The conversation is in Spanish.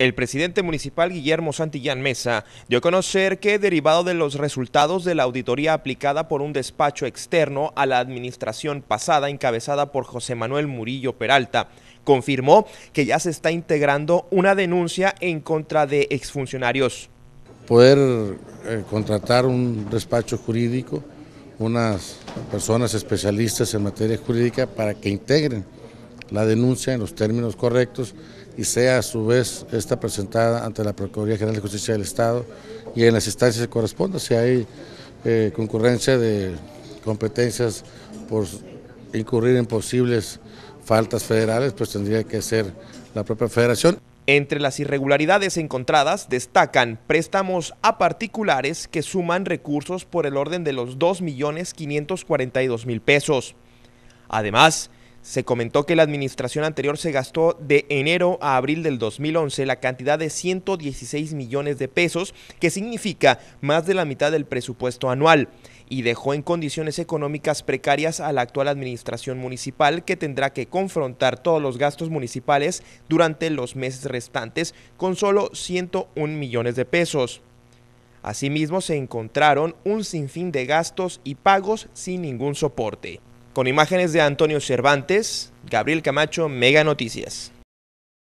El presidente municipal Guillermo Santillán Mesa dio a conocer que derivado de los resultados de la auditoría aplicada por un despacho externo a la administración pasada encabezada por José Manuel Murillo Peralta, confirmó que ya se está integrando una denuncia en contra de exfuncionarios. Poder eh, contratar un despacho jurídico, unas personas especialistas en materia jurídica para que integren la denuncia en los términos correctos y sea a su vez esta presentada ante la Procuraduría General de Justicia del Estado y en las instancias que corresponda si hay eh, concurrencia de competencias por incurrir en posibles faltas federales, pues tendría que ser la propia federación. Entre las irregularidades encontradas destacan préstamos a particulares que suman recursos por el orden de los 2.542.000 pesos. Además, se comentó que la administración anterior se gastó de enero a abril del 2011 la cantidad de 116 millones de pesos, que significa más de la mitad del presupuesto anual, y dejó en condiciones económicas precarias a la actual administración municipal que tendrá que confrontar todos los gastos municipales durante los meses restantes con solo 101 millones de pesos. Asimismo, se encontraron un sinfín de gastos y pagos sin ningún soporte. Con imágenes de Antonio Cervantes, Gabriel Camacho, Mega Noticias.